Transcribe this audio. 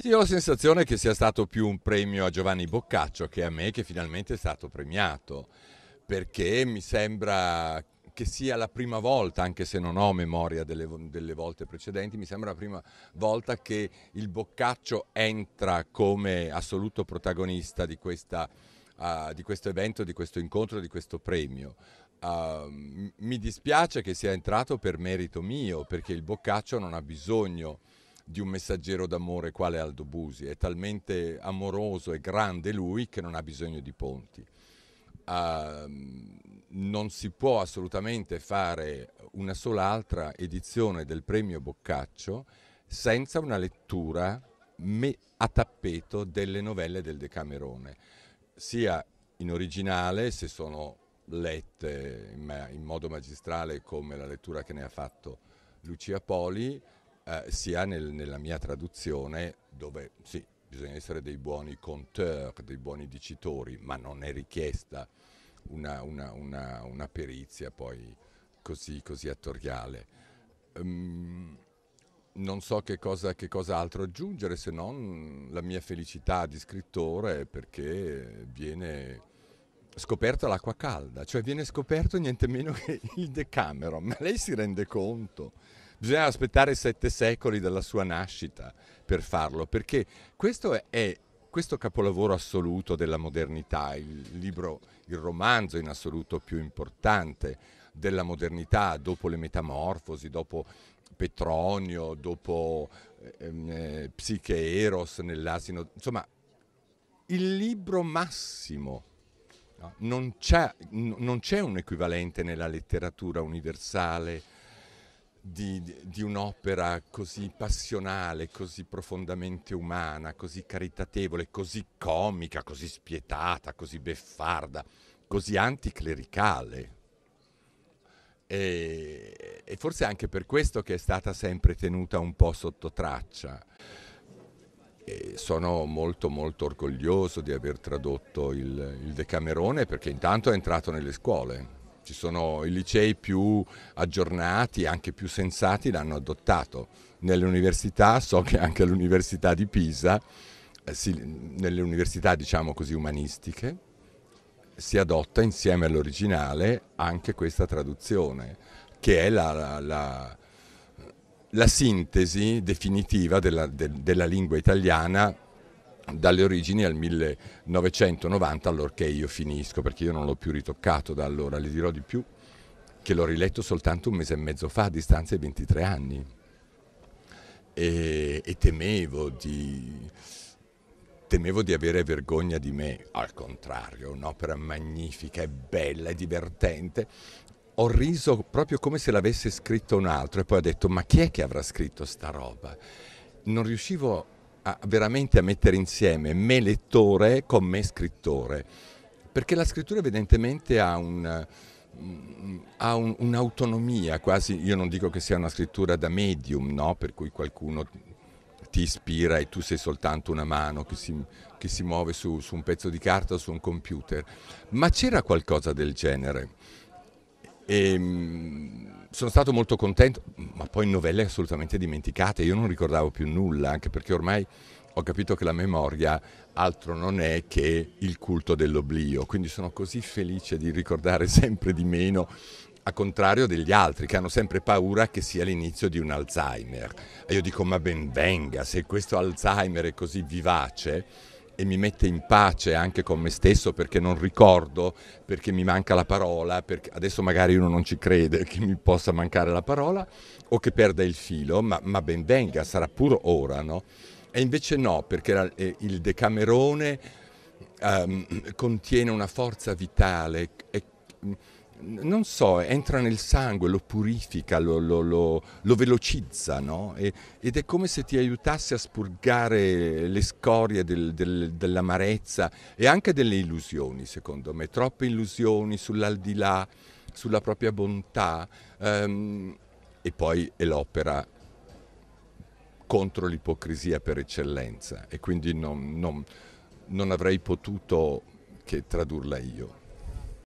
Sì, ho la sensazione che sia stato più un premio a Giovanni Boccaccio che a me che finalmente è stato premiato, perché mi sembra che sia la prima volta, anche se non ho memoria delle, delle, volte precedenti, mi sembra la prima volta che il Boccaccio entra come assoluto protagonista di, questa, uh, di questo evento, di questo incontro, di questo premio. Uh, mi dispiace che sia entrato per merito mio, perché il Boccaccio non ha bisogno di un messaggero d'amore quale Aldo Busi. È talmente amoroso e grande lui che non ha bisogno di ponti. Uh, non si può assolutamente fare una sola altra edizione del premio Boccaccio senza una lettura a tappeto delle novelle del Decamerone, sia in originale se sono lette in, in modo magistrale come la lettura che ne ha fatto Lucia Poli, eh, sia nel, nella mia traduzione dove sì, bisogna essere dei buoni conteur, dei buoni dicitori, ma non è richiesta una, una, una, una perizia poi così, così attoriale. Um, non so che cosa, che cosa, altro aggiungere se non la mia felicità di scrittore perché viene scoperta l'acqua calda, cioè viene scoperto niente meno che il Decameron, ma lei si rende conto? Bisogna aspettare sette secoli dalla sua nascita per farlo, perché questo è questo capolavoro assoluto della modernità, il libro, il romanzo in assoluto più importante della modernità dopo le metamorfosi, dopo Petronio, dopo ehm, eh, Psiche Eros nell'asino, insomma il libro massimo. No? Non, c'è, non c'è un equivalente nella letteratura universale di, di un'opera così passionale, così profondamente umana, così caritatevole, così comica, così spietata, così beffarda, così anticlericale. E, e, forse anche per questo che è stata sempre tenuta un po' sotto traccia. E sono molto molto orgoglioso di aver tradotto il, il Decamerone perché intanto è entrato nelle scuole. Ci sono i licei più aggiornati, anche più sensati, l'hanno adottato. Nelle università, so che anche all'Università di Pisa, eh, si, nelle università diciamo così umanistiche, si adotta insieme all'originale anche questa traduzione, che è la, la, la, la sintesi definitiva della, de, della lingua italiana dalle origini al 1990 allorché io finisco, perché io non l'ho più ritoccato da allora, le dirò di più che l'ho riletto soltanto un mese e mezzo fa a distanza di 23 anni e, e temevo, di, temevo di avere vergogna di me, al contrario, un'opera magnifica, è bella, è divertente ho riso proprio come se l'avesse scritto un altro e poi ho detto ma chi è che avrà scritto sta roba? Non riuscivo a, veramente a mettere insieme me lettore con me scrittore, perché la scrittura evidentemente ha un mm, ha un'autonomia quasi, io non dico che sia una scrittura da medium, no? per cui qualcuno ti ispira e tu sei soltanto una mano che si, che si muove su, su, un pezzo di carta o su un computer, ma c'era qualcosa del genere. E, ehm, sono stato molto contento, ma poi novelle assolutamente dimenticate, io non ricordavo più nulla, anche perché ormai ho capito che la memoria altro non è che il culto dell'oblio, quindi sono così felice di ricordare sempre di meno a contrario degli altri che hanno sempre paura che sia l'inizio di un Alzheimer. E io dico ma ben venga, se questo Alzheimer è così vivace, e mi mette in pace anche con me stesso perché non ricordo, perché mi manca la parola, perché adesso magari uno non ci crede che mi possa mancare la parola o che perda il filo, ma, ma ben venga, sarà pur ora, no? E invece no, perché la, eh, il Decamerone ehm, contiene una forza vitale. E, non so, entra nel sangue, lo purifica, lo, lo, lo, lo velocizza, no? E, ed è come se ti aiutasse a spurgare le scorie del, del, dell'amarezza e anche delle illusioni, secondo me, troppe illusioni sull'aldilà, sulla propria bontà. Um, e poi è l'opera contro l'ipocrisia per eccellenza e quindi non, non, non avrei potuto che tradurla io.